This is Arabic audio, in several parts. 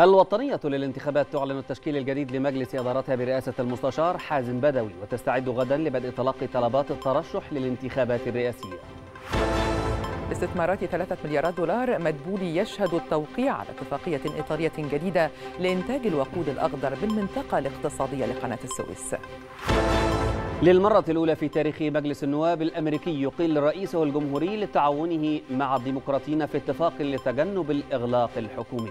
الوطنية للانتخابات تعلن التشكيل الجديد لمجلس إدارتها برئاسة المستشار حازم بدوي وتستعد غدا لبدء تلقي طلبات الترشح للانتخابات الرئاسية باستثمارات 3 مليارات دولار مدبولي يشهد التوقيع على اتفاقية إيطالية جديدة لإنتاج الوقود الأخضر بالمنطقة الاقتصادية لقناة السويس للمرة الأولى في تاريخ مجلس النواب الأمريكي يقيل رئيسه الجمهوري لتعاونه مع الديمقراطيين في اتفاق لتجنب الإغلاق الحكومي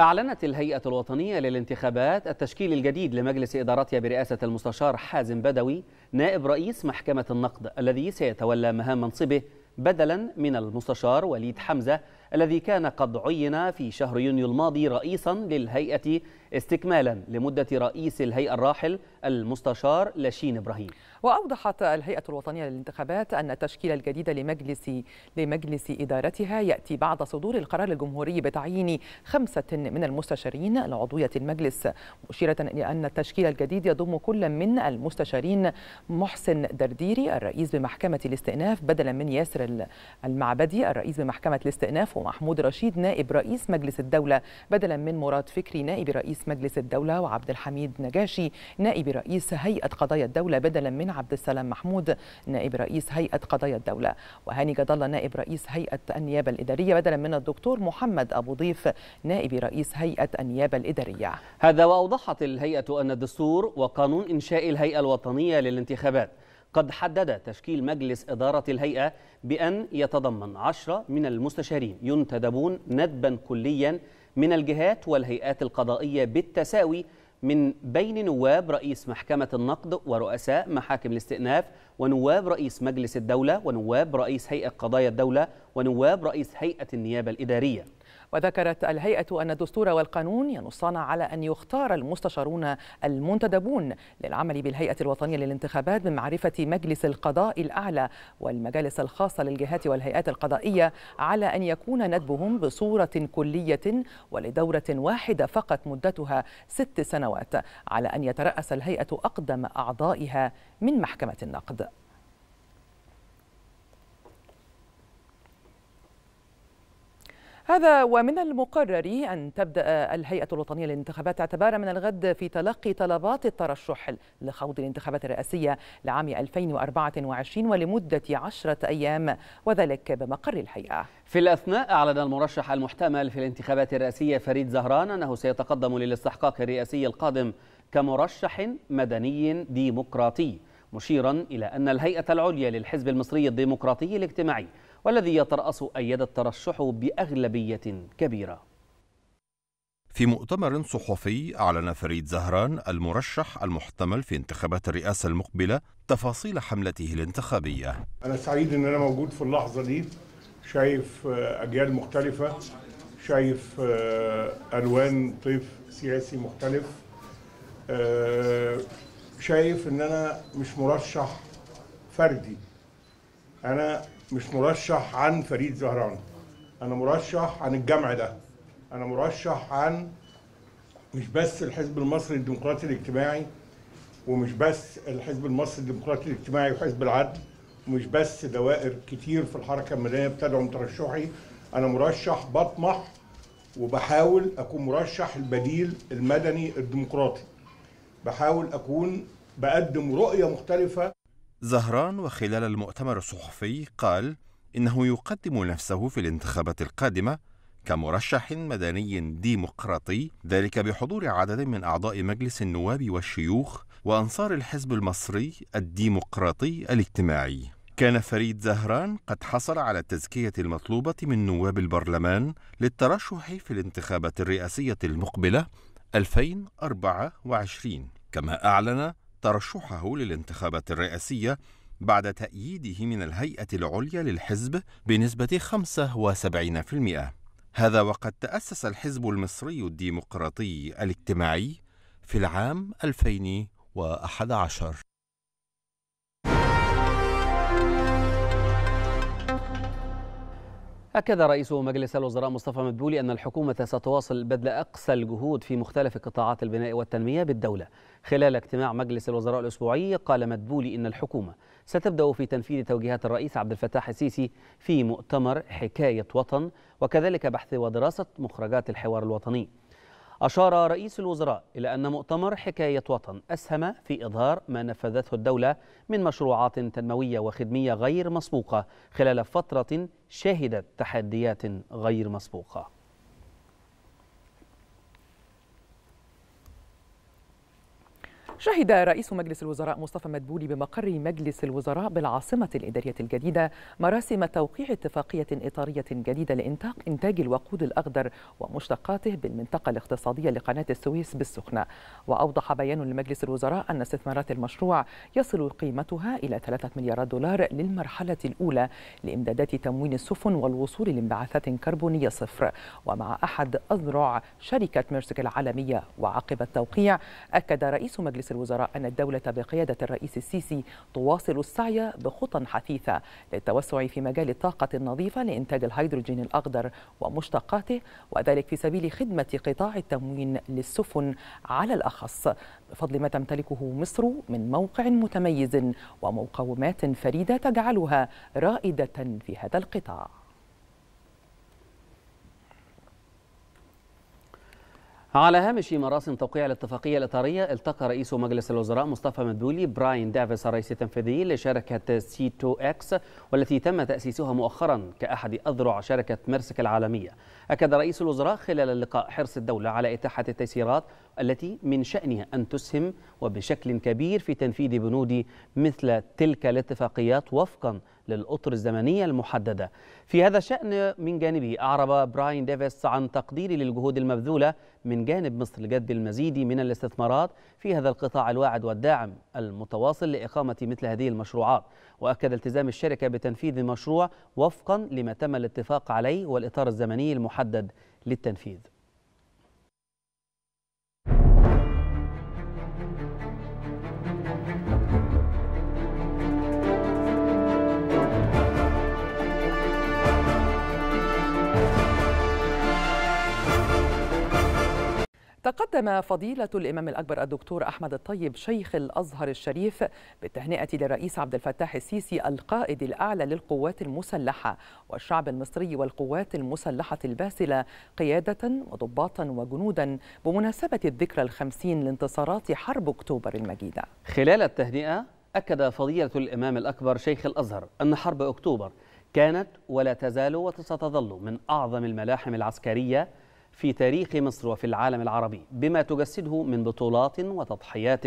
أعلنت الهيئة الوطنية للانتخابات التشكيل الجديد لمجلس إدارتها برئاسة المستشار حازم بدوي نائب رئيس محكمة النقد الذي سيتولى مهام منصبه بدلا من المستشار وليد حمزة الذي كان قد عين في شهر يونيو الماضي رئيسا للهيئة استكمالا لمدة رئيس الهيئة الراحل المستشار لاشين إبراهيم وأوضحت الهيئة الوطنية للانتخابات أن التشكيل الجديد لمجلس لمجلس إدارتها يأتي بعد صدور القرار الجمهوري بتعيين خمسة من المستشارين لعضوية المجلس مشيرة إلى أن التشكيل الجديد يضم كل من المستشارين محسن درديري الرئيس بمحكمة الاستئناف بدلا من ياسر المعبدي الرئيس بمحكمة الاستئناف ومحمود رشيد نائب رئيس مجلس الدولة بدلا من مراد فكري نائب رئيس رئيس مجلس الدولة وعبد الحميد نجاشي نائب رئيس هيئة قضايا الدولة بدلا من عبد السلام محمود نائب رئيس هيئة قضايا الدولة وهاني جد الله نائب رئيس هيئة النيابة الإدارية بدلا من الدكتور محمد أبو ضيف نائب رئيس هيئة النيابة الإدارية هذا وأوضحت الهيئة أن الدستور وقانون إنشاء الهيئة الوطنية للانتخابات قد حدد تشكيل مجلس إدارة الهيئة بأن يتضمن عشرة من المستشارين ينتدبون ندبا كليا من الجهات والهيئات القضائية بالتساوي من بين نواب رئيس محكمة النقد ورؤساء محاكم الاستئناف ونواب رئيس مجلس الدولة ونواب رئيس هيئة قضايا الدولة ونواب رئيس هيئة النيابة الإدارية وذكرت الهيئة أن الدستور والقانون ينصان على أن يختار المستشارون المنتدبون للعمل بالهيئة الوطنية للانتخابات بمعرفة مجلس القضاء الأعلى والمجالس الخاصة للجهات والهيئات القضائية على أن يكون ندبهم بصورة كلية ولدورة واحدة فقط مدتها ست سنوات على أن يترأس الهيئة أقدم أعضائها من محكمة النقد هذا ومن المقرر أن تبدأ الهيئة الوطنية للانتخابات اعتبارا من الغد في تلقي طلبات الترشح لخوض الانتخابات الرئاسية لعام 2024 ولمدة عشرة أيام وذلك بمقر الهيئة في الأثناء أعلن المرشح المحتمل في الانتخابات الرئاسية فريد زهران أنه سيتقدم للاستحقاق الرئاسي القادم كمرشح مدني ديمقراطي مشيرا إلى أن الهيئة العليا للحزب المصري الديمقراطي الاجتماعي والذي يترأس أيد الترشح بأغلبية كبيرة في مؤتمر صحفي أعلن فريد زهران المرشح المحتمل في انتخابات الرئاسة المقبلة تفاصيل حملته الانتخابية أنا سعيد أن أنا موجود في اللحظة دي شايف آه، أجيال مختلفة شايف آه، ألوان طيف سياسي مختلف آه، شايف أن أنا مش مرشح فردي أنا مش مرشح عن فريد زهران انا مرشح عن الجمع ده انا مرشح عن مش بس الحزب المصري الديمقراطي الاجتماعي ومش بس الحزب المصري الديمقراطي الاجتماعي وحزب العدل ومش بس دوائر كتير في الحركه المدنيه بتدعم ترشحي انا مرشح بطمح وبحاول اكون مرشح البديل المدني الديمقراطي بحاول اكون بقدم رؤيه مختلفه زهران وخلال المؤتمر الصحفي قال إنه يقدم نفسه في الانتخابات القادمة كمرشح مدني ديمقراطي ذلك بحضور عدد من أعضاء مجلس النواب والشيوخ وأنصار الحزب المصري الديمقراطي الاجتماعي كان فريد زهران قد حصل على التزكية المطلوبة من نواب البرلمان للترشح في الانتخابات الرئاسية المقبلة 2024 كما أعلن ترشحه للانتخابات الرئاسية بعد تأييده من الهيئة العليا للحزب بنسبة 75%. هذا وقد تأسس الحزب المصري الديمقراطي الاجتماعي في العام 2011. أكد رئيس مجلس الوزراء مصطفى مدبولي أن الحكومة ستواصل بذل أقصى الجهود في مختلف قطاعات البناء والتنمية بالدولة خلال اجتماع مجلس الوزراء الأسبوعي قال مدبولي إن الحكومة ستبدأ في تنفيذ توجيهات الرئيس عبد الفتاح السيسي في مؤتمر حكاية وطن وكذلك بحث ودراسة مخرجات الحوار الوطني أشار رئيس الوزراء إلى أن مؤتمر حكاية وطن أسهم في إظهار ما نفذته الدولة من مشروعات تنموية وخدمية غير مسبوقة خلال فترة شهدت تحديات غير مسبوقة شهد رئيس مجلس الوزراء مصطفى مدبولي بمقر مجلس الوزراء بالعاصمة الإدارية الجديدة مراسم توقيع اتفاقية إطارية جديدة لإنتاج إنتاج الوقود الأخضر ومشتقاته بالمنطقة الاقتصادية لقناة السويس بالسخنة وأوضح بيان لمجلس الوزراء أن استثمارات المشروع يصل قيمتها إلى 3 مليارات دولار للمرحلة الأولى لإمدادات تموين السفن والوصول لانبعاثات كربونية صفر ومع أحد أذرع شركة ميرسك العالمية وعقب التوقيع أكد رئيس مجلس مجلس الوزراء أن الدولة بقيادة الرئيس السيسي تواصل السعي بخطى حثيثة للتوسع في مجال الطاقة النظيفة لإنتاج الهيدروجين الأخضر ومشتقاته وذلك في سبيل خدمة قطاع التموين للسفن على الأخص بفضل ما تمتلكه مصر من موقع متميز ومقومات فريدة تجعلها رائدة في هذا القطاع على هامش مراسم توقيع الاتفاقية الإطارية التقى رئيس مجلس الوزراء مصطفى مدبولي براين دافيس الرئيس التنفيذي لشركة سي 2 اكس والتي تم تأسيسها مؤخرا كأحد أذرع شركة ميرسك العالمية أكد رئيس الوزراء خلال اللقاء حرص الدولة على إتاحة التيسيرات التي من شأنها أن تسهم وبشكل كبير في تنفيذ بنود مثل تلك الاتفاقيات وفقا للأطر الزمنية المحددة في هذا الشأن من جانبه أعرب براين ديفيس عن تقدير للجهود المبذولة من جانب مصر لجذب المزيد من الاستثمارات في هذا القطاع الواعد والداعم المتواصل لإقامة مثل هذه المشروعات وأكد التزام الشركة بتنفيذ المشروع وفقا لما تم الاتفاق عليه والإطار الزمني المحدد للتنفيذ تقدم فضيلة الإمام الأكبر الدكتور أحمد الطيب شيخ الأزهر الشريف بالتهنئة للرئيس عبد الفتاح السيسي القائد الأعلى للقوات المسلحة والشعب المصري والقوات المسلحة الباسلة قيادة وضباطا وجنودا بمناسبة الذكرى الخمسين لانتصارات حرب أكتوبر المجيدة خلال التهنئة أكد فضيلة الإمام الأكبر شيخ الأزهر أن حرب أكتوبر كانت ولا تزال وستظل من أعظم الملاحم العسكرية في تاريخ مصر وفي العالم العربي بما تجسده من بطولات وتضحيات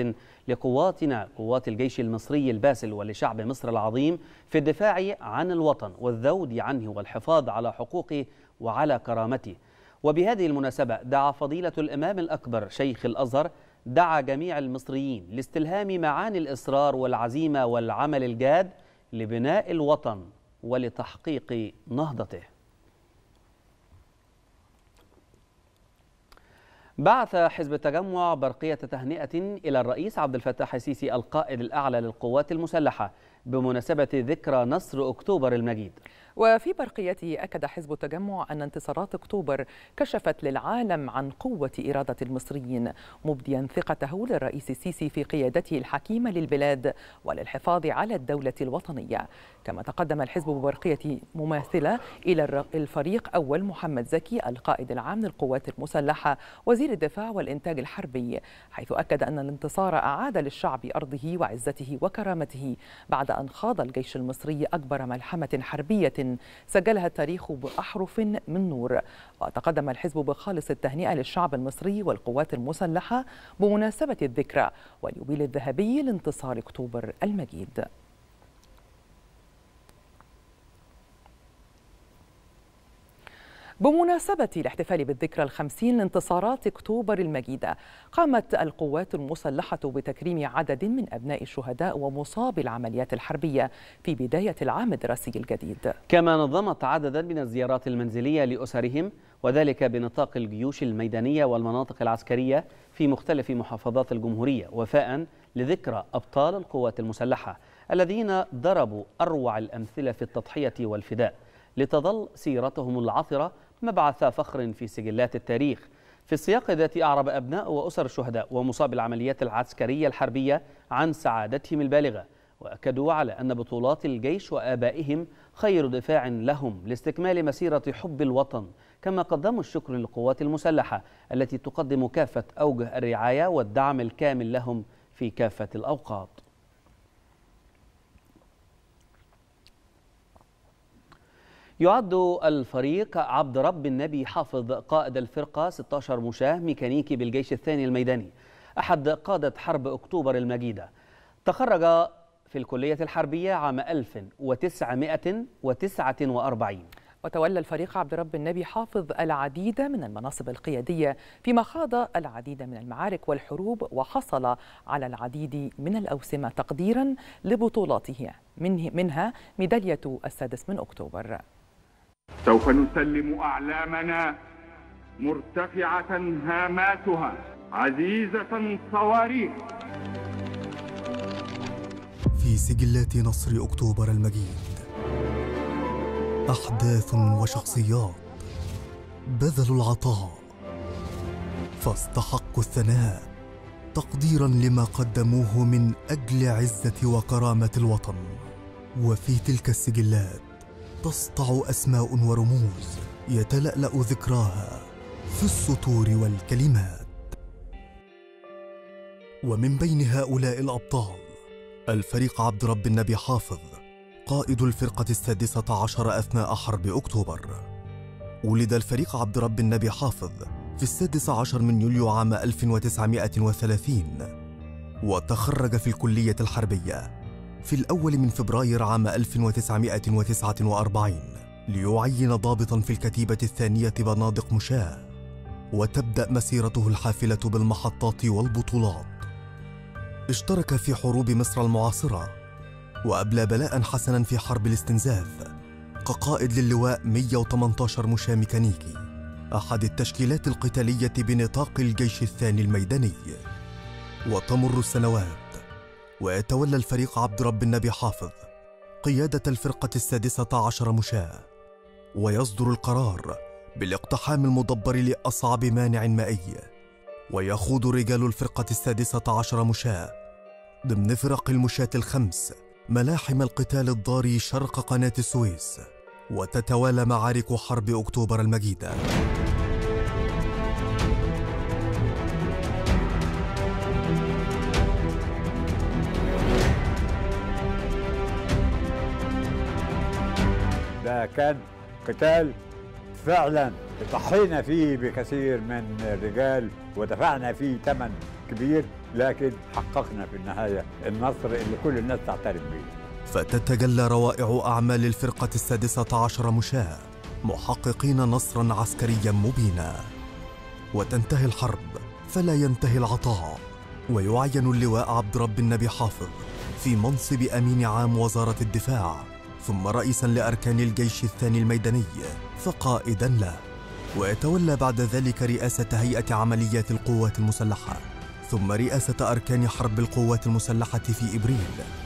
لقواتنا قوات الجيش المصري الباسل ولشعب مصر العظيم في الدفاع عن الوطن والذود عنه والحفاظ على حقوقه وعلى كرامته وبهذه المناسبة دعا فضيلة الإمام الأكبر شيخ الأزهر دعا جميع المصريين لاستلهام معاني الإصرار والعزيمة والعمل الجاد لبناء الوطن ولتحقيق نهضته بعث حزب التجمع برقية تهنئة إلى الرئيس عبد الفتاح السيسي القائد الأعلى للقوات المسلحة بمناسبة ذكرى نصر أكتوبر المجيد وفي برقيته أكد حزب التجمع أن انتصارات أكتوبر كشفت للعالم عن قوة إرادة المصريين مبديا ثقته للرئيس السيسي في قيادته الحكيمة للبلاد وللحفاظ على الدولة الوطنية كما تقدم الحزب ببرقية مماثلة إلى الفريق أول محمد زكي القائد العام للقوات المسلحة وزير الدفاع والإنتاج الحربي حيث أكد أن الانتصار أعاد للشعب أرضه وعزته وكرامته بعد بعد أن خاض الجيش المصري أكبر ملحمة حربية سجلها التاريخ بأحرف من نور وتقدم الحزب بخالص التهنئة للشعب المصري والقوات المسلحة بمناسبة الذكرى واليوبيل الذهبي لانتصار أكتوبر المجيد بمناسبة الاحتفال بالذكرى الخمسين لانتصارات أكتوبر المجيدة قامت القوات المسلحة بتكريم عدد من أبناء الشهداء ومصابي العمليات الحربية في بداية العام الدراسي الجديد كما نظمت عددا من الزيارات المنزلية لأسرهم وذلك بنطاق الجيوش الميدانية والمناطق العسكرية في مختلف محافظات الجمهورية وفاء لذكرى أبطال القوات المسلحة الذين ضربوا أروع الأمثلة في التضحية والفداء لتظل سيرتهم العطرة مبعث فخر في سجلات التاريخ في السياق الذي أعرب أبناء وأسر الشهداء ومصاب العمليات العسكرية الحربية عن سعادتهم البالغة وأكدوا على أن بطولات الجيش وآبائهم خير دفاع لهم لاستكمال مسيرة حب الوطن كما قدموا الشكر للقوات المسلحة التي تقدم كافة أوجه الرعاية والدعم الكامل لهم في كافة الأوقات يعد الفريق عبد رب النبي حافظ قائد الفرقة 16 مشاه ميكانيكي بالجيش الثاني الميداني أحد قادة حرب أكتوبر المجيدة تخرج في الكلية الحربية عام 1949 وتولى الفريق عبد رب النبي حافظ العديد من المناصب القيادية فيما خاض العديد من المعارك والحروب وحصل على العديد من الأوسمة تقديرا لبطولاته منها ميدالية السادس من أكتوبر سوف نسلم أعلامنا مرتفعة هاماتها عزيزة صواريخ في سجلات نصر أكتوبر المجيد أحداث وشخصيات بذلوا العطاء فاستحقوا الثناء تقديرا لما قدموه من أجل عزة وكرامة الوطن وفي تلك السجلات تسطع اسماء ورموز يتلالا ذكراها في السطور والكلمات ومن بين هؤلاء الابطال الفريق عبد رب النبي حافظ قائد الفرقه السادسه عشر اثناء حرب اكتوبر ولد الفريق عبد رب النبي حافظ في السادس عشر من يوليو عام 1930 وتخرج في الكلية الحربية في الأول من فبراير عام 1949 ليعين ضابطا في الكتيبة الثانية بنادق مشاة وتبدأ مسيرته الحافلة بالمحطات والبطولات اشترك في حروب مصر المعاصرة وأبلى بلاء حسنا في حرب الاستنزاف كقائد للواء 118 مشاة ميكانيكي أحد التشكيلات القتالية بنطاق الجيش الثاني الميداني وتمر السنوات ويتولى الفريق عبد رب النبي حافظ قيادة الفرقة السادسة عشر مشاة ويصدر القرار بالاقتحام المدبر لأصعب مانع مائي ويخوض رجال الفرقة السادسة عشر مشاة ضمن فرق المشاة الخمس ملاحم القتال الضاري شرق قناة السويس وتتوالى معارك حرب أكتوبر المجيدة ده كان قتال فعلا ضحينا فيه بكثير من الرجال ودفعنا فيه ثمن كبير لكن حققنا في النهايه النصر اللي كل الناس تعترف به. فتتجلى روائع اعمال الفرقه السادسه عشر مشاه محققين نصرا عسكريا مبينا. وتنتهي الحرب فلا ينتهي العطاء ويعين اللواء عبد رب النبي حافظ في منصب امين عام وزاره الدفاع ثم رئيسا لأركان الجيش الثاني الميداني فقائدا له ويتولى بعد ذلك رئاسة هيئة عمليات القوات المسلحة ثم رئاسة أركان حرب القوات المسلحة في إبريل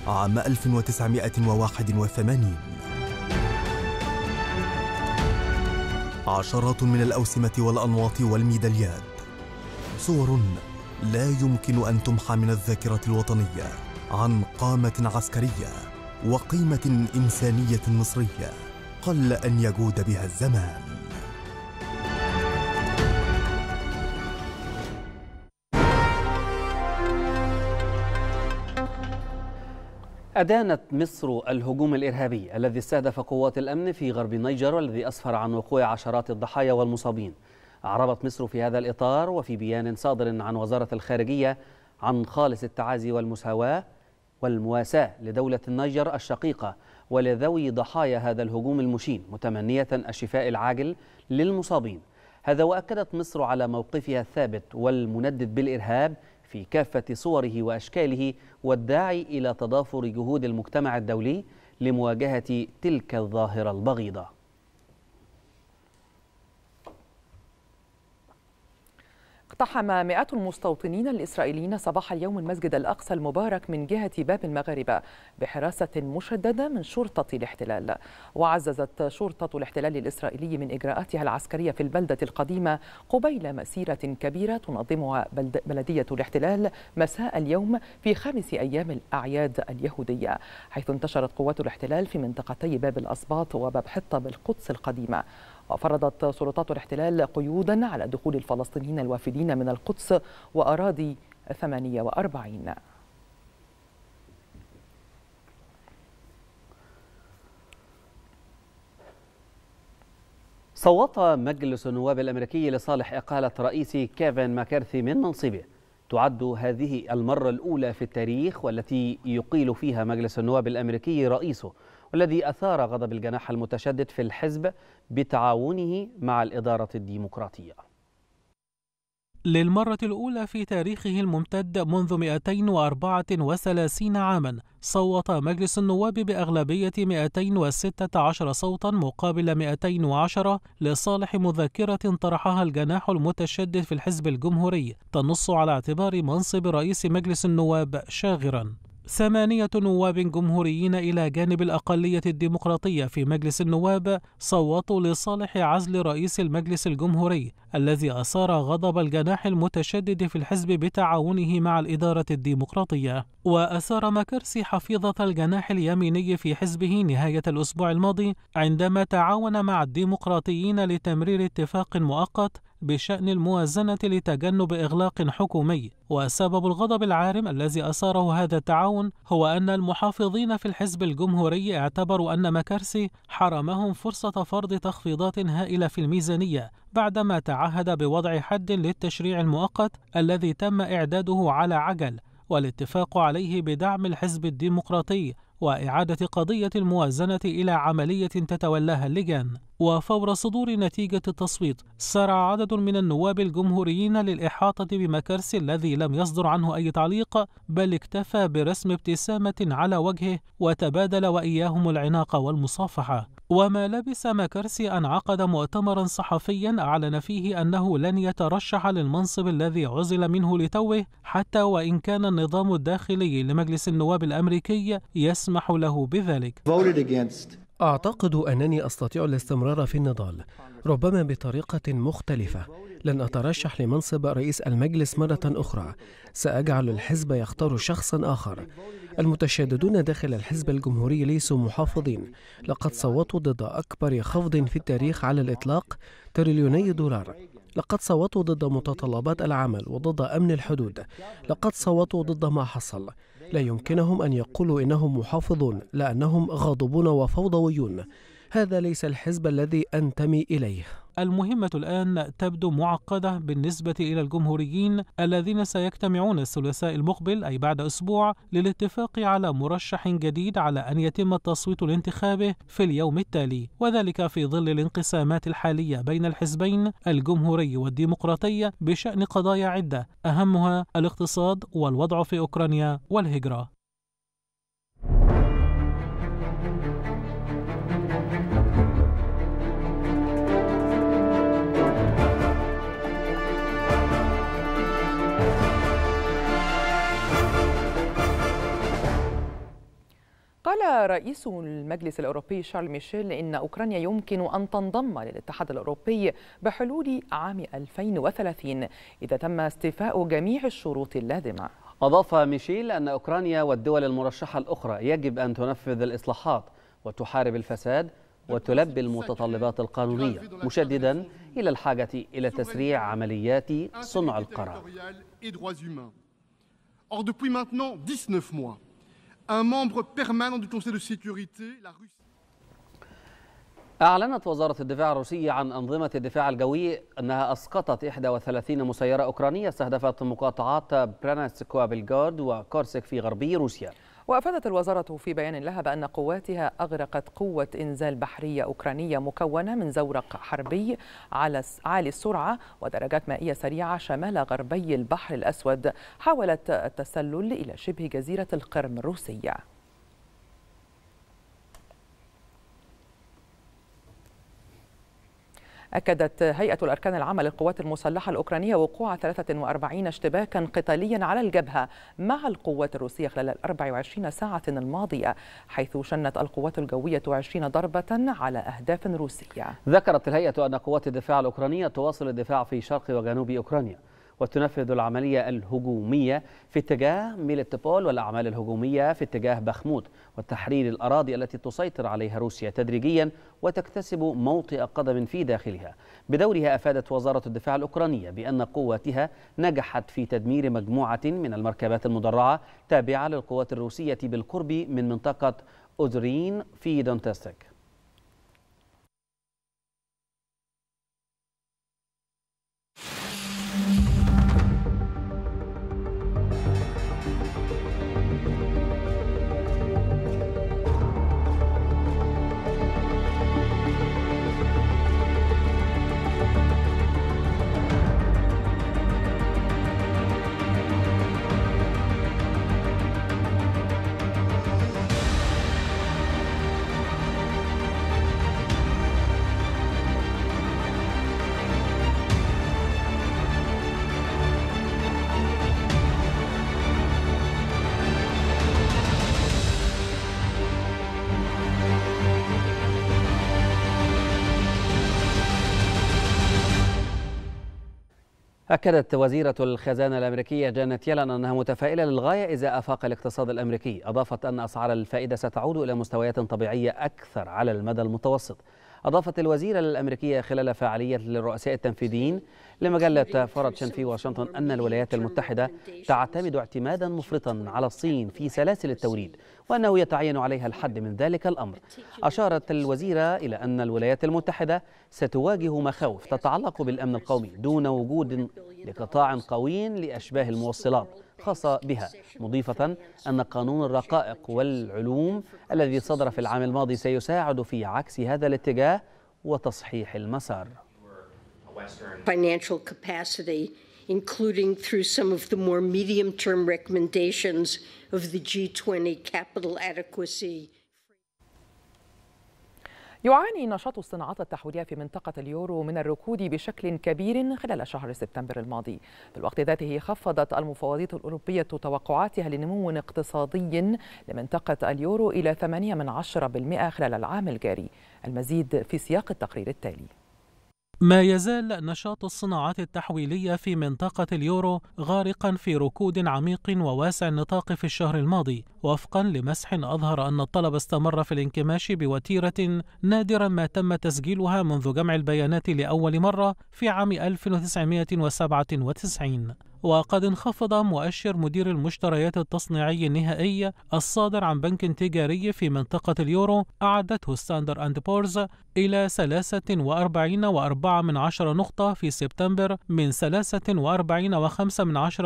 عام 1981 عشرات من الأوسمة والأنواط والميداليات صور لا يمكن أن تمحى من الذاكرة الوطنية عن قامة عسكرية وقيمة إنسانية مصرية قل أن يجود بها الزمان أدانت مصر الهجوم الإرهابي الذي استهدف قوات الأمن في غرب النيجر والذي أسفر عن وقوع عشرات الضحايا والمصابين أعربت مصر في هذا الإطار وفي بيان صادر عن وزارة الخارجية عن خالص التعازي والمساواة والمواساة لدولة النيجر الشقيقة ولذوي ضحايا هذا الهجوم المشين متمنية الشفاء العاجل للمصابين هذا وأكدت مصر على موقفها الثابت والمندد بالإرهاب في كافة صوره وأشكاله والداعي إلى تضافر جهود المجتمع الدولي لمواجهة تلك الظاهرة البغيضة اقتحم مئات المستوطنين الإسرائيليين صباح اليوم المسجد الأقصى المبارك من جهة باب المغاربة بحراسة مشددة من شرطة الاحتلال وعززت شرطة الاحتلال الإسرائيلي من إجراءاتها العسكرية في البلدة القديمة قبيل مسيرة كبيرة تنظمها بلدية الاحتلال مساء اليوم في خامس أيام الأعياد اليهودية حيث انتشرت قوات الاحتلال في منطقتي باب الأسباط وباب حطة بالقدس القديمة وفرضت سلطات الاحتلال قيودا على دخول الفلسطينيين الوافدين من القدس وأراضي 48 صوت مجلس النواب الأمريكي لصالح إقالة رئيس كيفن ماكارثي من منصبه تعد هذه المرة الأولى في التاريخ والتي يقيل فيها مجلس النواب الأمريكي رئيسه والذي أثار غضب الجناح المتشدد في الحزب بتعاونه مع الإدارة الديمقراطية للمرة الأولى في تاريخه الممتد منذ 234 عاما صوت مجلس النواب بأغلبية 216 صوتا مقابل 210 لصالح مذكرة طرحها الجناح المتشدد في الحزب الجمهوري تنص على اعتبار منصب رئيس مجلس النواب شاغرا ثمانية نواب جمهوريين إلى جانب الأقلية الديمقراطية في مجلس النواب صوتوا لصالح عزل رئيس المجلس الجمهوري الذي أثار غضب الجناح المتشدد في الحزب بتعاونه مع الإدارة الديمقراطية وأثار مكرسي حفيظة الجناح اليميني في حزبه نهاية الأسبوع الماضي عندما تعاون مع الديمقراطيين لتمرير اتفاق مؤقت بشأن الموازنة لتجنب إغلاق حكومي وسبب الغضب العارم الذي أثاره هذا التعاون هو أن المحافظين في الحزب الجمهوري اعتبروا أن مكارسي حرمهم فرصة فرض تخفيضات هائلة في الميزانية بعدما تعهد بوضع حد للتشريع المؤقت الذي تم إعداده على عجل والاتفاق عليه بدعم الحزب الديمقراطي وإعادة قضية الموازنة إلى عملية تتولاها اللجان وفور صدور نتيجة التصويت سارع عدد من النواب الجمهوريين للإحاطة بمكارس الذي لم يصدر عنه أي تعليق بل اكتفى برسم ابتسامة على وجهه وتبادل وإياهم العناق والمصافحة وما لبث مكرسي أن عقد مؤتمرا صحفيا أعلن فيه أنه لن يترشح للمنصب الذي عزل منه لتوه حتى وإن كان النظام الداخلي لمجلس النواب الأمريكي يسمح له بذلك أعتقد أنني أستطيع الاستمرار في النضال ربما بطريقة مختلفة لن أترشح لمنصب رئيس المجلس مرة أخرى سأجعل الحزب يختار شخصا آخر المتشددون داخل الحزب الجمهوري ليسوا محافظين لقد صوتوا ضد أكبر خفض في التاريخ على الإطلاق تريليوني دولار لقد صوتوا ضد متطلبات العمل وضد أمن الحدود لقد صوتوا ضد ما حصل لا يمكنهم أن يقولوا إنهم محافظون لأنهم غاضبون وفوضويون هذا ليس الحزب الذي أنتمي إليه المهمة الآن تبدو معقدة بالنسبة إلى الجمهوريين الذين سيجتمعون الثلاثاء المقبل أي بعد أسبوع للاتفاق على مرشح جديد على أن يتم التصويت لانتخابه في اليوم التالي وذلك في ظل الانقسامات الحالية بين الحزبين الجمهوري والديمقراطي بشأن قضايا عدة أهمها الاقتصاد والوضع في أوكرانيا والهجرة قال رئيس المجلس الأوروبي شارل ميشيل إن أوكرانيا يمكن أن تنضم للاتحاد الأوروبي بحلول عام 2030 إذا تم استيفاء جميع الشروط اللازمة أضاف ميشيل أن أوكرانيا والدول المرشحة الأخرى يجب أن تنفذ الإصلاحات وتحارب الفساد وتلبي المتطلبات القانونية مشددا إلى الحاجة إلى تسريع عمليات صنع القرار. Or depuis maintenant 19 mois, un membre permanent du Conseil de sécurité, la Russie. أعلنت وزارة الدفاع الروسية عن أنظمة الدفاع الجوي أنها أسقطت 31 مسيرة أوكرانية استهدفت مقاطعات برانسك وبلغارد وكورسك في غربي روسيا وأفادت الوزارة في بيان لها بأن قواتها أغرقت قوة إنزال بحرية أوكرانية مكونة من زورق حربي على عالي السرعة ودرجات مائية سريعة شمال غربي البحر الأسود حاولت التسلل إلى شبه جزيرة القرم الروسية أكدت هيئة الأركان العامة للقوات المسلحة الأوكرانية وقوع 43 اشتباكا قتاليا على الجبهة مع القوات الروسية خلال ال 24 ساعة الماضية حيث شنت القوات الجوية 20 ضربة على أهداف روسية ذكرت الهيئة أن قوات الدفاع الأوكرانية تواصل الدفاع في شرق وجنوب أوكرانيا وتنفذ العملية الهجومية في اتجاه ميل والأعمال الهجومية في اتجاه بخمود وتحرير الأراضي التي تسيطر عليها روسيا تدريجيا وتكتسب موطئ قدم في داخلها بدورها أفادت وزارة الدفاع الأوكرانية بأن قواتها نجحت في تدمير مجموعة من المركبات المدرعة تابعة للقوات الروسية بالقرب من منطقة أوزرين في دونتستك أكدت وزيرة الخزانة الأمريكية جانت يلن أنها متفائلة للغاية إذا أفاق الاقتصاد الأمريكي أضافت أن أسعار الفائدة ستعود إلى مستويات طبيعية أكثر على المدى المتوسط أضافت الوزيرة الأمريكية خلال فعالية للرؤساء التنفيذيين لمجلة فرتشن في واشنطن أن الولايات المتحدة تعتمد اعتمادا مفرطا على الصين في سلاسل التوريد وأنه يتعين عليها الحد من ذلك الأمر أشارت الوزيرة إلى أن الولايات المتحدة ستواجه مخاوف تتعلق بالأمن القومي دون وجود لقطاع قوي لأشباه الموصلات خاصة بها مضيفة أن قانون الرقائق والعلوم الذي صدر في العام الماضي سيساعد في عكس هذا الاتجاه وتصحيح المسار Western financial capacity, including through some of the more medium term recommendations of the G20 capital adequacy. يعاني نشاط الصناعات التحويلية في منطقة اليورو من الركود بشكل كبير خلال شهر سبتمبر الماضي في الوقت ذاته خفضت المفاوضات الأوروبية توقعاتها لنمو اقتصادي لمنطقة اليورو إلى 8 من 10% خلال العام الجاري المزيد في سياق التقرير التالي ما يزال نشاط الصناعات التحويلية في منطقة اليورو غارقا في ركود عميق وواسع النطاق في الشهر الماضي وفقا لمسح أظهر أن الطلب استمر في الانكماش بوتيرة نادرا ما تم تسجيلها منذ جمع البيانات لأول مرة في عام 1997 وقد انخفض مؤشر مدير المشتريات التصنيعي النهائي الصادر عن بنك تجاري في منطقة اليورو أعدته ستاندر أند بورز إلى 43.4 نقطة في سبتمبر من 43.5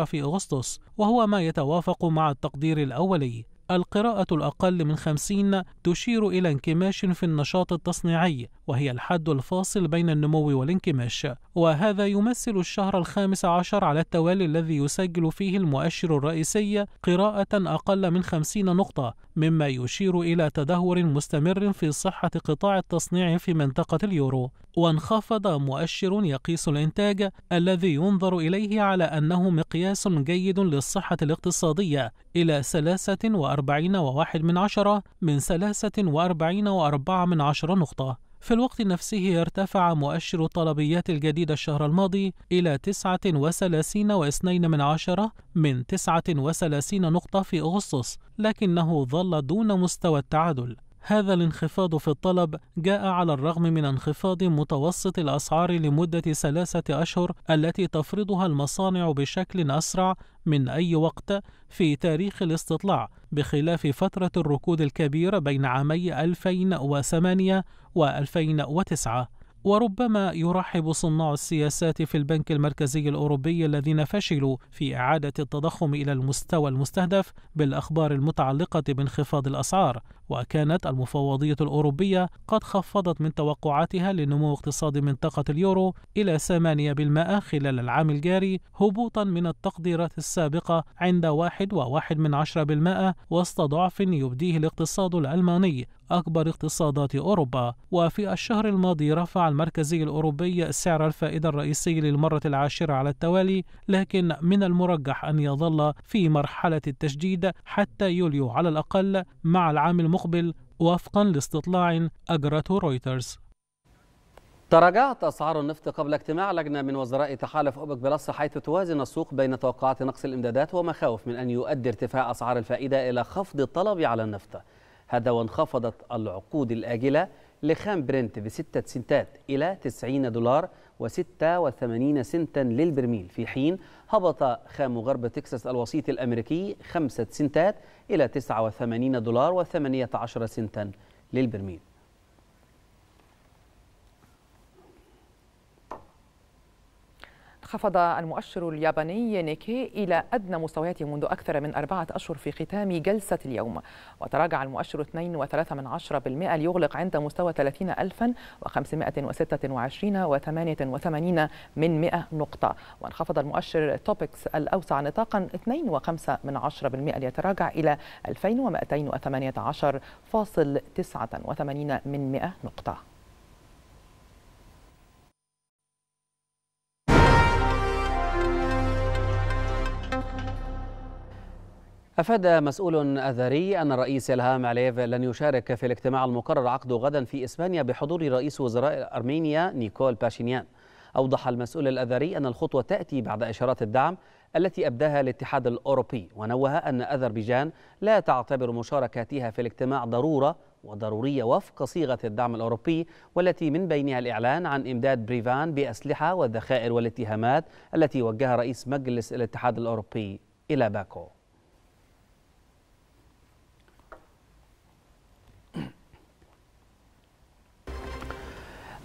في أغسطس وهو ما يتوافق مع التقدير الأولي القراءة الأقل من 50 تشير إلى انكماش في النشاط التصنيعي وهي الحد الفاصل بين النمو والانكماش وهذا يمثل الشهر الخامس عشر على التوالي الذي يسجل فيه المؤشر الرئيسي قراءة أقل من 50 نقطة مما يشير إلى تدهور مستمر في صحة قطاع التصنيع في منطقة اليورو وانخفض مؤشر يقيس الإنتاج الذي ينظر إليه على أنه مقياس جيد للصحة الاقتصادية إلى 43 وأربعين وواحد من عشرة من ثلاثة وأربعين وأربعة من عشرة نقطة في الوقت نفسه ارتفع مؤشر الطلبيات الجديدة الشهر الماضي إلى وثلاثين وإثنين من عشرة من 39 نقطة في أغسطس لكنه ظل دون مستوى التعادل هذا الانخفاض في الطلب جاء على الرغم من انخفاض متوسط الأسعار لمدة ثلاثة أشهر التي تفرضها المصانع بشكل أسرع من أي وقت في تاريخ الاستطلاع بخلاف فترة الركود الكبير بين عامي 2008 و 2009 وربما يرحب صناع السياسات في البنك المركزي الاوروبي الذين فشلوا في اعاده التضخم الى المستوى المستهدف بالاخبار المتعلقه بانخفاض الاسعار وكانت المفوضيه الاوروبيه قد خفضت من توقعاتها لنمو اقتصاد منطقه اليورو الى 8% خلال العام الجاري هبوطا من التقديرات السابقه عند 1.1% وسط ضعف يبديه الاقتصاد الالماني أكبر اقتصادات أوروبا وفي الشهر الماضي رفع المركزي الأوروبي سعر الفائدة الرئيسي للمرة العاشرة على التوالي لكن من المرجح أن يظل في مرحلة التشديد حتى يوليو على الأقل مع العام المقبل وفقا لاستطلاع أجرته رويترز تراجعت أسعار النفط قبل اجتماع لجنة من وزراء تحالف أوبك بلس حيث توازن السوق بين توقعات نقص الإمدادات ومخاوف من أن يؤدي ارتفاع أسعار الفائدة إلى خفض الطلب على النفط هذا وانخفضت العقود الآجلة لخام برنت بستة سنتات إلى 90 دولار و86 سنتا للبرميل في حين هبط خام غرب تكساس الوسيط الأمريكي خمسة سنتات إلى 89 دولار و18 سنتا للبرميل خفض المؤشر الياباني نيكي إلى أدنى مستوياته منذ أكثر من أربعة أشهر في ختام جلسة اليوم وتراجع المؤشر 2.3% ليغلق عند مستوى 30526.88 من 100 نقطة وانخفض المؤشر توبكس الأوسع نطاقا 2.5% ليتراجع إلى 2218.89 من 100 نقطة أفاد مسؤول أذري أن الرئيس إلهام عليف لن يشارك في الاجتماع المقرر عقده غدا في إسبانيا بحضور رئيس وزراء أرمينيا نيكول باشينيان أوضح المسؤول الأذري أن الخطوة تأتي بعد إشارات الدعم التي أبداها الاتحاد الأوروبي ونوه أن أذربيجان لا تعتبر مشاركاتها في الاجتماع ضرورة وضرورية وفق صيغة الدعم الأوروبي والتي من بينها الإعلان عن إمداد بريفان بأسلحة والذخائر والاتهامات التي وجهها رئيس مجلس الاتحاد الأوروبي إلى باكو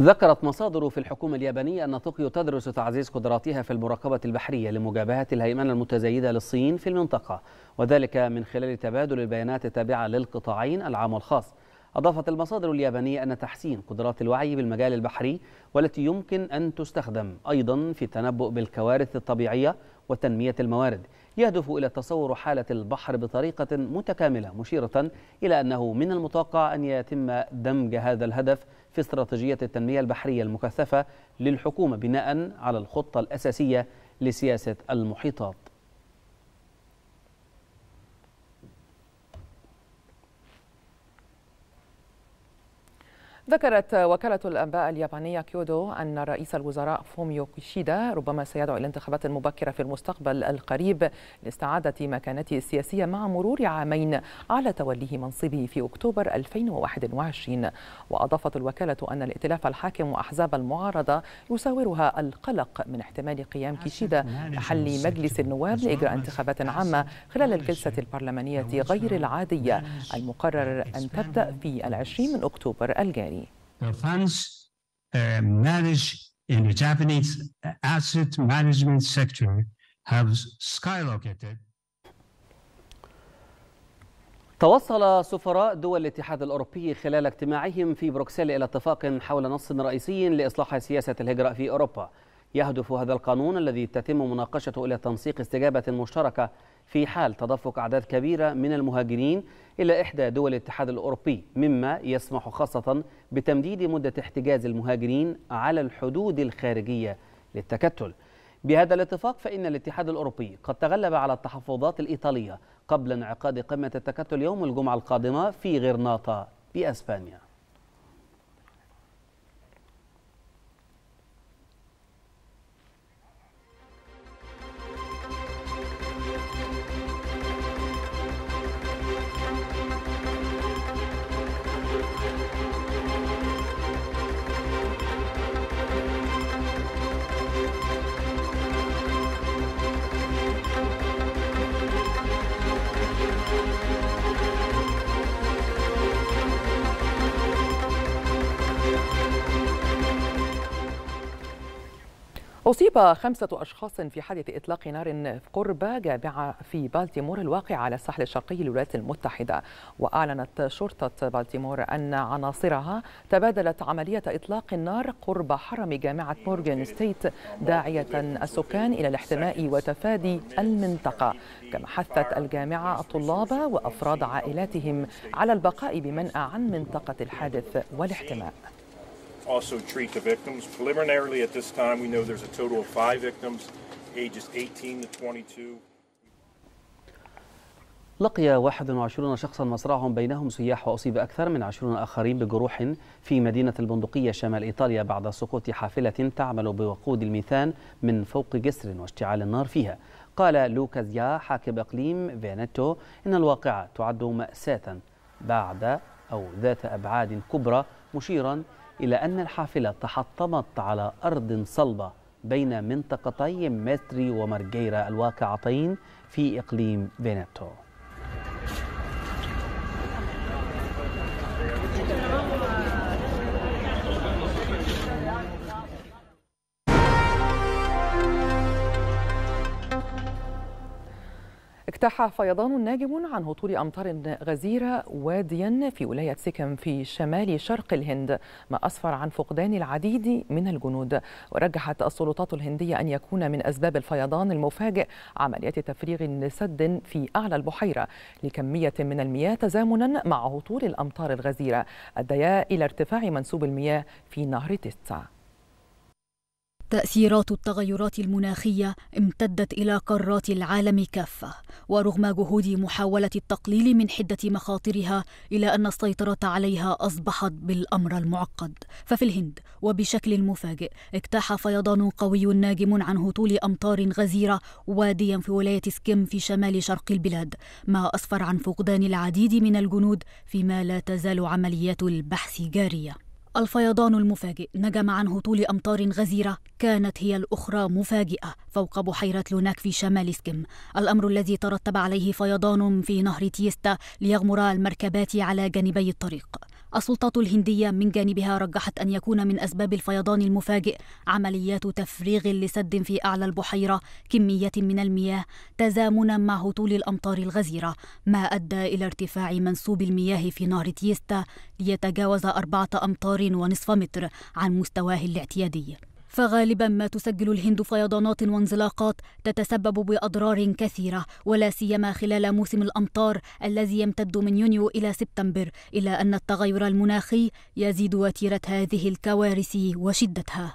ذكرت مصادر في الحكومة اليابانية أن طوكيو تدرس تعزيز قدراتها في المراقبة البحرية لمجابهة الهيمنة المتزايدة للصين في المنطقة وذلك من خلال تبادل البيانات التابعة للقطاعين العام والخاص أضافت المصادر اليابانية أن تحسين قدرات الوعي بالمجال البحري والتي يمكن أن تستخدم أيضا في التنبؤ بالكوارث الطبيعية وتنمية الموارد يهدف إلى تصور حالة البحر بطريقة متكاملة مشيرة إلى أنه من المتوقع أن يتم دمج هذا الهدف في استراتيجية التنمية البحرية المكثفة للحكومة بناء على الخطة الأساسية لسياسة المحيطات ذكرت وكالة الأنباء اليابانية كيودو أن رئيس الوزراء فوميو كيشيدا ربما سيدعو إلى انتخابات مبكرة في المستقبل القريب لاستعادة مكانته السياسية مع مرور عامين على توليه منصبه في أكتوبر 2021 وأضافت الوكالة أن الائتلاف الحاكم وأحزاب المعارضة يساورها القلق من احتمال قيام كيشيدا حل مجلس النواب لإجراء انتخابات عامة خلال الجلسة البرلمانية غير العادية المقرر أن تبدأ في العشرين من أكتوبر الجاري the funds uh, managed in the Japanese uh, asset management sector have skyrocketed. توصل سفراء دول الاتحاد الأوروبي خلال اجتماعهم في بروكسل إلى اتفاق حول نص رئيسي لإصلاح سياسة الهجرة في أوروبا يهدف هذا القانون الذي تتم مناقشته إلى تنسيق استجابة مشتركة في حال تدفق أعداد كبيرة من المهاجرين إلى إحدى دول الاتحاد الأوروبي مما يسمح خاصة بتمديد مدة احتجاز المهاجرين على الحدود الخارجية للتكتل بهذا الاتفاق فإن الاتحاد الأوروبي قد تغلب على التحفظات الإيطالية قبل انعقاد قمة التكتل يوم الجمعة القادمة في غرناطة بأسبانيا أصيب خمسة أشخاص في حادث إطلاق نار قرب جامعة في بالتيمور الواقعة على الساحل الشرقي للولايات المتحدة وأعلنت شرطة بالتيمور أن عناصرها تبادلت عملية إطلاق النار قرب حرم جامعة مورغان ستيت داعية السكان إلى الاحتماء وتفادي المنطقة كما حثت الجامعة الطلاب وأفراد عائلاتهم على البقاء بمنأى عن منطقة الحادث والاحتماء also treat the victims. Preliminarily, at this time, we know there's a total of five victims, ages 18 to 22. لقي 21 شخصا مصرعهم بينهم سياح وأصيب أكثر من 20 آخرين بجروح في مدينة البندقية شمال إيطاليا بعد سقوط حافلة تعمل بوقود الميثان من فوق جسر واشتعال النار فيها قال لوكازيا حاكم إقليم فينتو إن الواقعة تعد مأساة بعد أو ذات أبعاد كبرى مشيرا إلى أن الحافلة تحطمت على أرض صلبة بين منطقتي متري ومرجيرا الواقعتين في إقليم فينيتو اجتاح فيضان ناجم عن هطول أمطار غزيرة واديا في ولاية سكم في شمال شرق الهند ما أسفر عن فقدان العديد من الجنود ورجحت السلطات الهندية أن يكون من أسباب الفيضان المفاجئ عملية تفريغ لسد في أعلى البحيرة لكمية من المياه تزامنا مع هطول الأمطار الغزيرة أديا إلى ارتفاع منسوب المياه في نهر تسع تأثيرات التغيرات المناخية امتدت إلى قارات العالم كافة، ورغم جهود محاولة التقليل من حدة مخاطرها إلى أن السيطرة عليها أصبحت بالأمر المعقد، ففي الهند وبشكل مفاجئ اجتاح فيضان قوي ناجم عن هطول أمطار غزيرة واديا في ولاية سكيم في شمال شرق البلاد، ما أسفر عن فقدان العديد من الجنود فيما لا تزال عمليات البحث جارية. الفيضان المفاجئ نجم عن هطول أمطار غزيرة كانت هي الأخرى مفاجئة فوق بحيرة لوناك في شمال سكم الأمر الذي ترتب عليه فيضان في نهر تيستا ليغمر المركبات على جانبي الطريق السلطات الهندية من جانبها رجحت أن يكون من أسباب الفيضان المفاجئ عمليات تفريغ لسد في أعلى البحيرة كمية من المياه تزامنا مع هطول الأمطار الغزيرة ما أدى إلى ارتفاع منسوب المياه في نهر تيستا ليتجاوز أربعة أمتار ونصف متر عن مستواه الاعتيادي فغالبا ما تسجل الهند فيضانات وانزلاقات تتسبب باضرار كثيره ولا سيما خلال موسم الامطار الذي يمتد من يونيو الى سبتمبر الا ان التغير المناخي يزيد وتيره هذه الكوارث وشدتها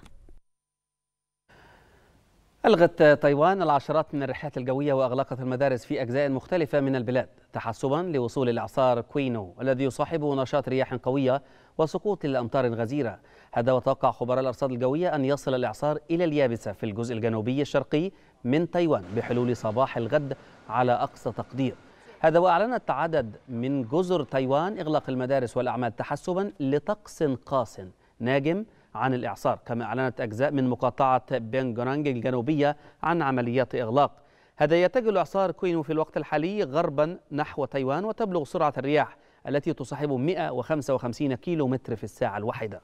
ألغت تايوان العشرات من الرحلات الجوية وأغلقت المدارس في أجزاء مختلفة من البلاد تحسبا لوصول الإعصار كوينو الذي يصاحبه نشاط رياح قوية وسقوط الأمطار الغزيرة هذا وتوقع خبراء الأرصاد الجوية أن يصل الإعصار إلى اليابسة في الجزء الجنوبي الشرقي من تايوان بحلول صباح الغد على أقصى تقدير هذا وأعلنت عدد من جزر تايوان إغلاق المدارس والأعمال تحسبا لطقس قاس ناجم عن الإعصار كما أعلنت أجزاء من مقاطعة بينجرانج الجنوبية عن عمليات إغلاق هذا يتجه الإعصار كوينو في الوقت الحالي غربا نحو تايوان وتبلغ سرعة الرياح التي تصاحب 155 كيلو متر في الساعة الواحدة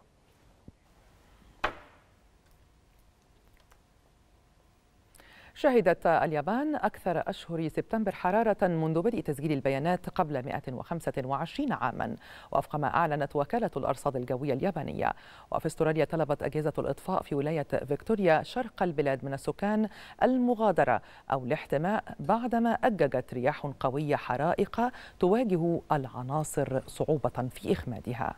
شهدت اليابان أكثر أشهر سبتمبر حرارة منذ بدء تسجيل البيانات قبل 125 عاما وفق ما أعلنت وكالة الأرصاد الجوية اليابانية وفي استراليا طلبت أجهزة الإطفاء في ولاية فيكتوريا شرق البلاد من السكان المغادرة أو الاحتماء بعدما أججت رياح قوية حرائق تواجه العناصر صعوبة في إخمادها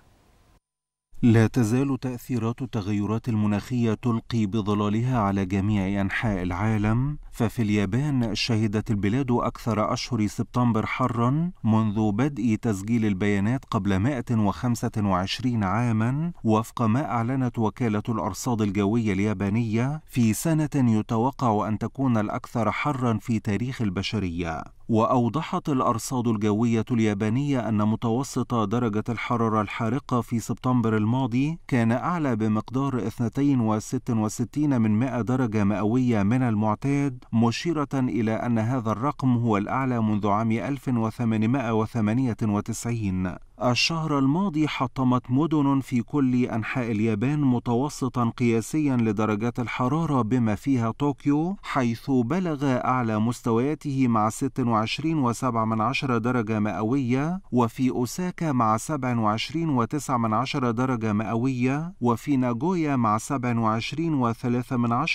لا تزال تأثيرات التغيرات المناخية تلقي بظلالها على جميع أنحاء العالم، ففي اليابان شهدت البلاد أكثر أشهر سبتمبر حرًا منذ بدء تسجيل البيانات قبل 125 عامًا، وفق ما أعلنت وكالة الأرصاد الجوية اليابانية في سنة يتوقع أن تكون الأكثر حرًا في تاريخ البشرية. وأوضحت الأرصاد الجوية اليابانية أن متوسط درجة الحرارة الحارقة في سبتمبر الماضي كان أعلى بمقدار 266 من 100 درجة مئوية من المعتاد مشيرة إلى أن هذا الرقم هو الأعلى منذ عام 1898 الشهر الماضي حطمت مدن في كل أنحاء اليابان متوسطا قياسيا لدرجات الحرارة بما فيها طوكيو حيث بلغ أعلى مستوياته مع 26.7 درجة مئوية وفي أوساكا مع 27.9 درجة مئوية وفي ناغويا مع 27.3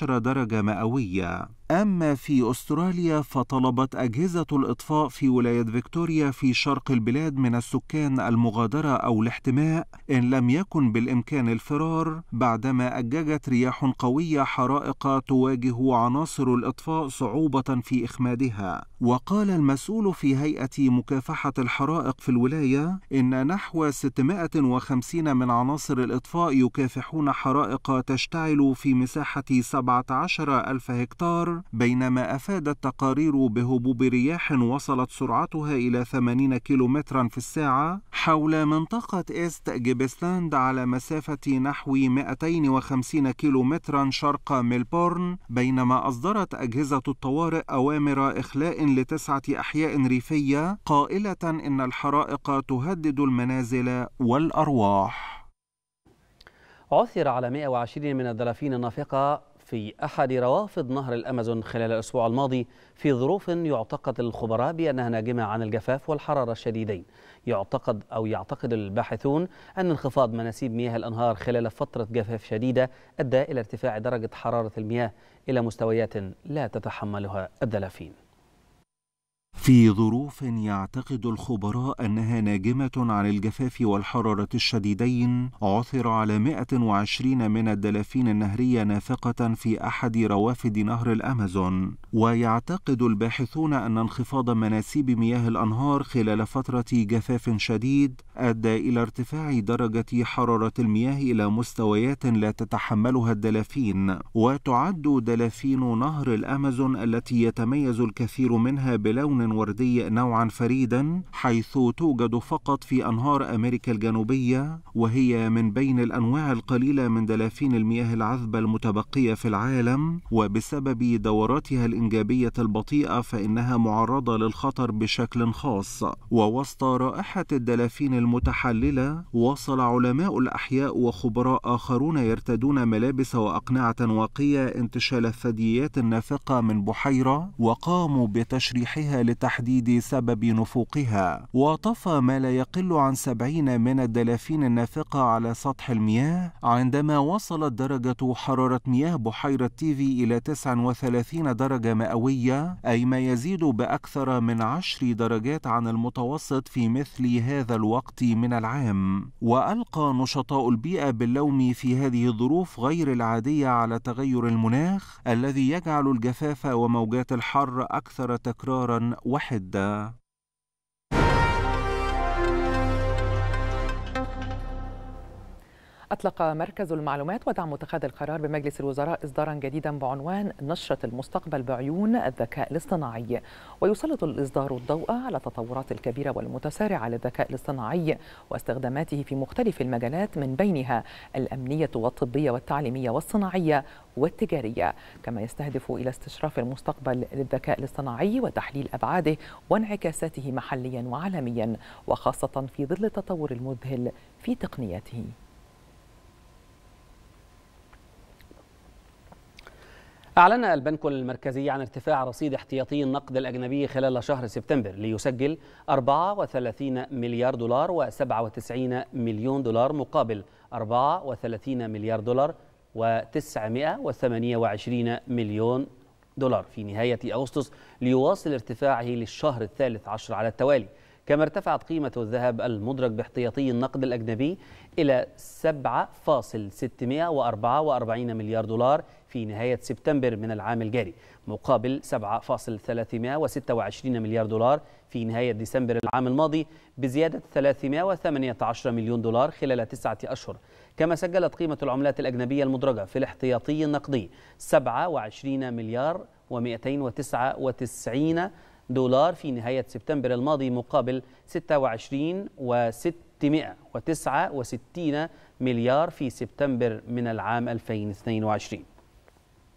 درجة مئوية أما في أستراليا فطلبت أجهزة الإطفاء في ولاية فيكتوريا في شرق البلاد من السكان المغادرة أو الاحتماء إن لم يكن بالإمكان الفرار بعدما أججت رياح قوية حرائق تواجه عناصر الإطفاء صعوبة في إخمادها وقال المسؤول في هيئة مكافحة الحرائق في الولاية إن نحو 650 من عناصر الإطفاء يكافحون حرائق تشتعل في مساحة 17 ألف هكتار بينما أفادت تقارير بهبوب رياح وصلت سرعتها إلى 80 كيلومترا في الساعة حول منطقة إيست جيبسلاند على مسافة نحو 250 كيلومترا شرق ملبورن بينما أصدرت أجهزة الطوارئ أوامر إخلاء لتسعة أحياء ريفية قائلة إن الحرائق تهدد المنازل والأرواح عثر على 120 من الدلافين النافقة في أحد روافد نهر الأمازون خلال الأسبوع الماضي في ظروف يعتقد الخبراء بأنها ناجمة عن الجفاف والحرارة الشديدين يعتقد أو يعتقد الباحثون أن انخفاض مناسيب مياه الأنهار خلال فترة جفاف شديدة أدى إلى ارتفاع درجة حرارة المياه إلى مستويات لا تتحملها الدلافين في ظروف يعتقد الخبراء أنها ناجمة عن الجفاف والحرارة الشديدين عثر على 120 من الدلافين النهرية نافقة في أحد روافد نهر الأمازون ويعتقد الباحثون أن انخفاض مناسيب مياه الأنهار خلال فترة جفاف شديد أدى إلى ارتفاع درجة حرارة المياه إلى مستويات لا تتحملها الدلافين وتعد دلافين نهر الأمازون التي يتميز الكثير منها بلون وردي نوعا فريدا حيث توجد فقط في أنهار أمريكا الجنوبية وهي من بين الأنواع القليلة من دلافين المياه العذبة المتبقية في العالم وبسبب دوراتها الإنجابية البطيئة فإنها معرضة للخطر بشكل خاص ووسط رائحة الدلافين المتحللة وصل علماء الأحياء وخبراء آخرون يرتدون ملابس وأقنعة واقية انتشال الثدييات النافقة من بحيرة وقاموا بتشريحها لتحديد سبب نفوقها وطفى ما لا يقل عن سبعين من الدلافين النافقة على سطح المياه عندما وصلت درجة حرارة مياه بحيرة تيفي إلى 39 درجة مئوية أي ما يزيد بأكثر من 10 درجات عن المتوسط في مثل هذا الوقت من العام وألقى نشطاء البيئة باللوم في هذه الظروف غير العادية على تغير المناخ الذي يجعل الجفاف وموجات الحر أكثر تكرارا وحدة أطلق مركز المعلومات ودعم اتخاذ القرار بمجلس الوزراء إصدارا جديدا بعنوان نشرة المستقبل بعيون الذكاء الاصطناعي ويسلط الإصدار الضوء على التطورات الكبيرة والمتسارعة للذكاء الاصطناعي واستخداماته في مختلف المجالات من بينها الأمنية والطبية والتعليمية والصناعية والتجارية كما يستهدف إلى استشراف المستقبل للذكاء الاصطناعي وتحليل أبعاده وانعكاساته محليا وعالميا وخاصة في ظل التطور المذهل في تقنياته أعلن البنك المركزي عن ارتفاع رصيد احتياطي النقد الأجنبي خلال شهر سبتمبر ليسجل 34 مليار دولار و97 مليون دولار مقابل 34 مليار دولار و928 مليون دولار في نهاية أغسطس ليواصل ارتفاعه للشهر الثالث عشر على التوالي كما ارتفعت قيمة الذهب المدرك باحتياطي النقد الأجنبي إلى 7.644 مليار دولار في نهاية سبتمبر من العام الجاري مقابل 7.326 مليار دولار في نهاية ديسمبر العام الماضي بزيادة 318 مليون دولار خلال تسعة أشهر كما سجلت قيمة العملات الأجنبية المدرجة في الاحتياطي النقدي 27 مليار و299 دولار في نهاية سبتمبر الماضي مقابل 26 و669 مليار في سبتمبر من العام 2022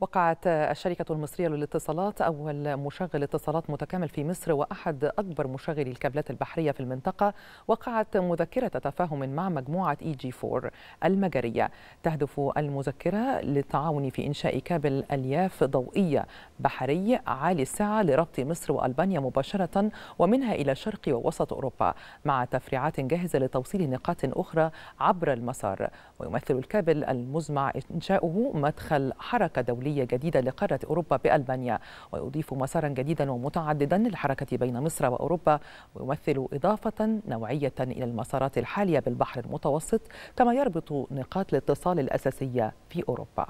وقعت الشركة المصرية للاتصالات أول مشغل اتصالات متكامل في مصر وأحد أكبر مشغلي الكابلات البحرية في المنطقة وقعت مذكرة تفاهم مع مجموعة إي جي 4 المجرية تهدف المذكرة للتعاون في إنشاء كابل ألياف ضوئية بحري عالي السعة لربط مصر وألبانيا مباشرة ومنها إلى شرق ووسط أوروبا مع تفريعات جاهزة لتوصيل نقاط أخرى عبر المسار ويمثل الكابل المزمع إنشاؤه مدخل حركة دولية دولية جديدة لقارة أوروبا بألبانيا ويضيف مسارا جديدا ومتعددا للحركة بين مصر وأوروبا ويمثل إضافة نوعية إلى المسارات الحالية بالبحر المتوسط كما يربط نقاط الاتصال الأساسية في أوروبا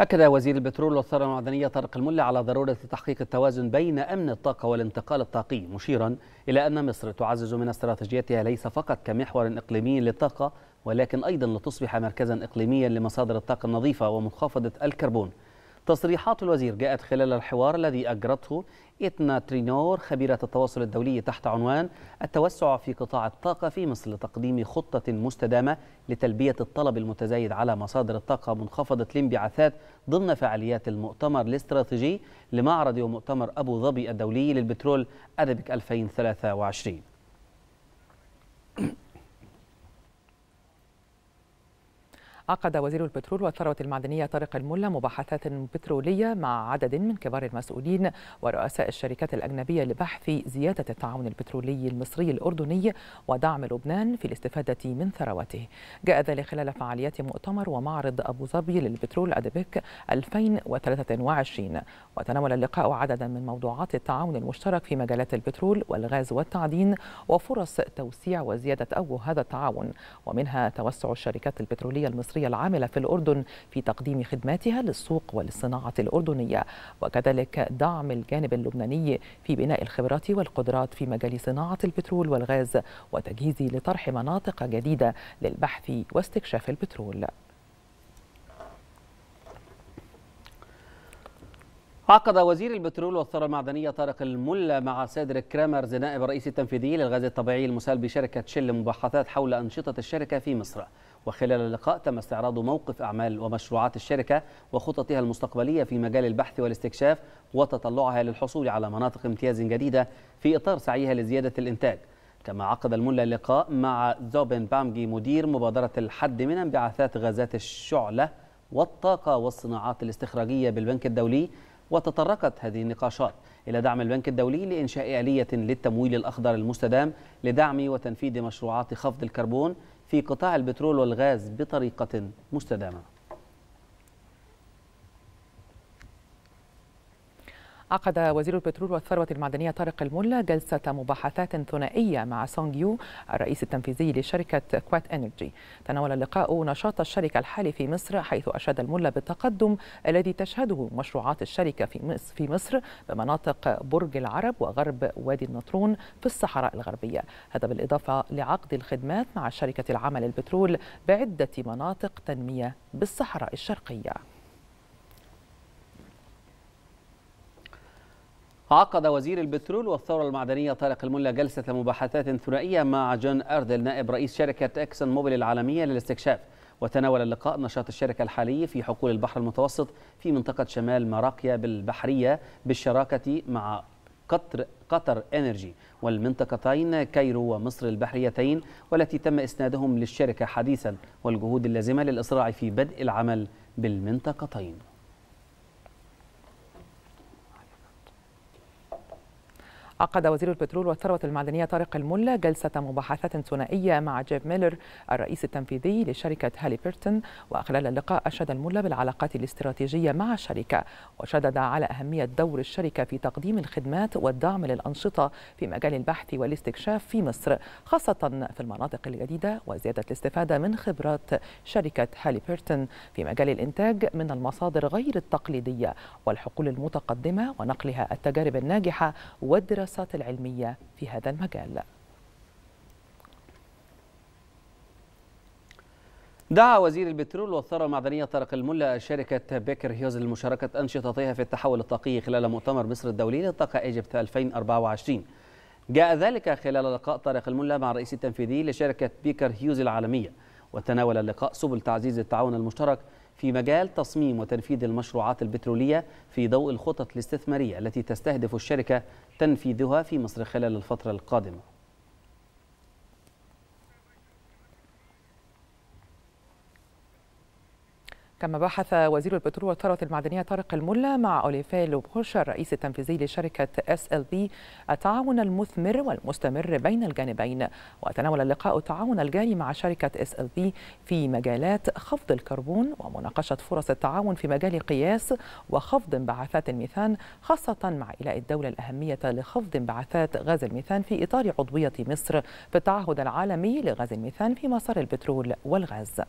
أكد وزير البترول والثروة المعدنية طارق الملا على ضرورة تحقيق التوازن بين أمن الطاقة والانتقال الطاقي مشيرا إلى أن مصر تعزز من استراتيجيتها ليس فقط كمحور إقليمي للطاقة ولكن أيضا لتصبح مركزا إقليميا لمصادر الطاقة النظيفة ومنخفضة الكربون تصريحات الوزير جاءت خلال الحوار الذي أجرته إتنا ترينور خبيرة التواصل الدولي تحت عنوان التوسع في قطاع الطاقة في مصر لتقديم خطة مستدامة لتلبية الطلب المتزايد على مصادر الطاقة منخفضة الانبعاثات ضمن فعاليات المؤتمر الاستراتيجي لمعرض ومؤتمر أبو ظبي الدولي للبترول أدبك 2023 عقد وزير البترول والثروة المعدنية طارق الملا مباحثات بترولية مع عدد من كبار المسؤولين ورؤساء الشركات الأجنبية لبحث زيادة التعاون البترولي المصري الأردني ودعم لبنان في الاستفادة من ثرواته جاء ذلك خلال فعاليات مؤتمر ومعرض أبو ظبي للبترول أدبك 2023 وتناول اللقاء عددا من موضوعات التعاون المشترك في مجالات البترول والغاز والتعدين وفرص توسيع وزيادة أوجه هذا التعاون ومنها توسع الشركات البترولية المصرية المصرية العاملة في الأردن في تقديم خدماتها للسوق وللصناعة الأردنية وكذلك دعم الجانب اللبناني في بناء الخبرات والقدرات في مجال صناعة البترول والغاز وتجهيز لطرح مناطق جديدة للبحث واستكشاف البترول عقد وزير البترول والثروة المعدنية طارق الملا مع سادر كرامرز نائب الرئيس التنفيذي للغاز الطبيعي المسال بشركة شل مباحثات حول أنشطة الشركة في مصر وخلال اللقاء تم استعراض موقف أعمال ومشروعات الشركة وخططها المستقبلية في مجال البحث والاستكشاف وتطلعها للحصول على مناطق امتياز جديدة في إطار سعيها لزيادة الإنتاج كما عقد الملا اللقاء مع زوبن بامجي مدير مبادرة الحد من انبعاثات غازات الشعلة والطاقة والصناعات الاستخراجية بالبنك الدولي وتطرقت هذه النقاشات إلى دعم البنك الدولي لإنشاء آلية للتمويل الأخضر المستدام لدعم وتنفيذ مشروعات خفض الكربون في قطاع البترول والغاز بطريقة مستدامة عقد وزير البترول والثروة المعدنية طارق الملا جلسة مباحثات ثنائية مع سونغ يو الرئيس التنفيذي لشركة كوات انرجي تناول اللقاء نشاط الشركة الحالي في مصر حيث أشاد الملا بالتقدم الذي تشهده مشروعات الشركة في مصر, في مصر بمناطق برج العرب وغرب وادي النطرون في الصحراء الغربية هذا بالإضافة لعقد الخدمات مع شركة العمل البترول بعدة مناطق تنمية بالصحراء الشرقية عقد وزير البترول والثورة المعدنية طارق الملا جلسة مباحثات ثنائية مع جون أردل نائب رئيس شركة إكسون موبيل العالمية للاستكشاف وتناول اللقاء نشاط الشركة الحالي في حقول البحر المتوسط في منطقة شمال مراقيا بالبحرية بالشراكة مع قطر قطر انرجي والمنطقتين كيرو ومصر البحريتين والتي تم اسنادهم للشركه حديثا والجهود اللازمه للاسراع في بدء العمل بالمنطقتين عقد وزير البترول والثروة المعدنية طارق الملا جلسة مباحثات ثنائية مع جيب ميلر الرئيس التنفيذي لشركة هالي بيرتون وخلال اللقاء أشاد الملا بالعلاقات الاستراتيجية مع الشركة وشدد على أهمية دور الشركة في تقديم الخدمات والدعم للأنشطة في مجال البحث والاستكشاف في مصر خاصة في المناطق الجديدة وزيادة الاستفادة من خبرات شركة هالي بيرتون في مجال الإنتاج من المصادر غير التقليدية والحقول المتقدمة ونقلها التجارب الناجحة والدراسات الدراسات العلمية في هذا المجال دعا وزير البترول والثروة المعدنية طارق الملا شركة بيكر هيوز لمشاركة أنشطتها في التحول الطاقي خلال مؤتمر مصر الدولي للطاقة إيجيبت 2024 جاء ذلك خلال لقاء طارق الملا مع الرئيس التنفيذي لشركة بيكر هيوز العالمية وتناول اللقاء سبل تعزيز التعاون المشترك في مجال تصميم وتنفيذ المشروعات البترولية في ضوء الخطط الاستثمارية التي تستهدف الشركة تنفيذها في مصر خلال الفترة القادمة كما بحث وزير البترول والثروة المعدنية طارق الملا مع أوليفي لوبوش الرئيس التنفيذي لشركة اس ال بي التعاون المثمر والمستمر بين الجانبين وتناول اللقاء التعاون الجاري مع شركة اس ال بي في مجالات خفض الكربون ومناقشة فرص التعاون في مجال قياس وخفض انبعاثات الميثان خاصة مع إيلاء الدولة الأهمية لخفض انبعاثات غاز الميثان في إطار عضوية مصر في التعهد العالمي لغاز الميثان في مسار البترول والغاز.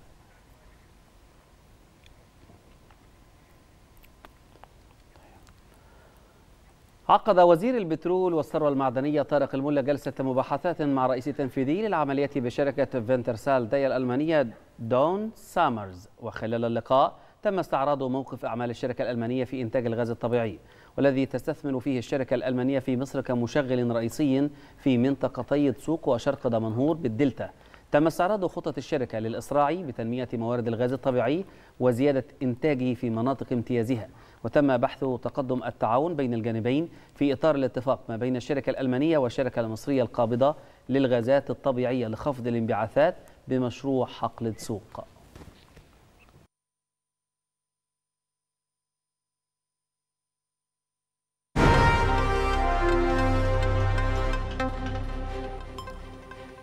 عقد وزير البترول والثروة المعدنية طارق الملا جلسة مباحثات مع رئيس تنفيذي للعملية بشركة فينترسال دي الألمانية دون سامرز وخلال اللقاء تم استعراض موقف أعمال الشركة الألمانية في إنتاج الغاز الطبيعي والذي تستثمر فيه الشركة الألمانية في مصر كمشغل رئيسي في منطقتي سوق وشرق دمنهور بالدلتا تم استعراض خطه الشركة للإسراع بتنمية موارد الغاز الطبيعي وزيادة إنتاجه في مناطق امتيازها وتم بحث تقدم التعاون بين الجانبين في إطار الاتفاق ما بين الشركة الألمانية والشركة المصرية القابضة للغازات الطبيعية لخفض الانبعاثات بمشروع حقل سوق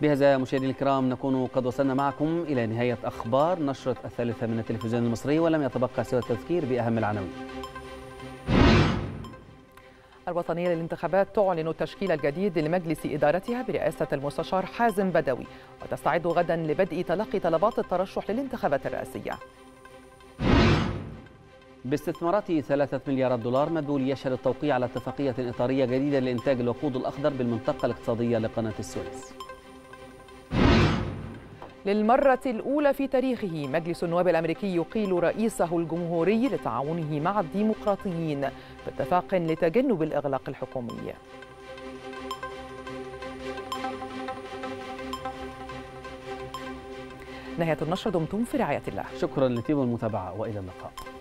بهذا مشاهدينا الكرام نكون قد وصلنا معكم إلى نهاية أخبار نشرة الثالثة من التلفزيون المصري ولم يتبقى سوى التذكير بأهم العناوين الوطنية للانتخابات تعلن التشكيل الجديد لمجلس إدارتها برئاسة المستشار حازم بدوي وتستعد غدا لبدء تلقي طلبات الترشح للانتخابات الرئاسية باستثمارات ثلاثة مليارات دولار مدول يشهد التوقيع على اتفاقية إطارية جديدة لإنتاج الوقود الأخضر بالمنطقة الاقتصادية لقناة السويس للمرة الأولى في تاريخه مجلس النواب الأمريكي يقيل رئيسه الجمهوري لتعاونه مع الديمقراطيين باتفاق لتجنب الإغلاق الحكومي نهاية النشر دمتم في رعاية الله شكرا لتيم المتابعة وإلى اللقاء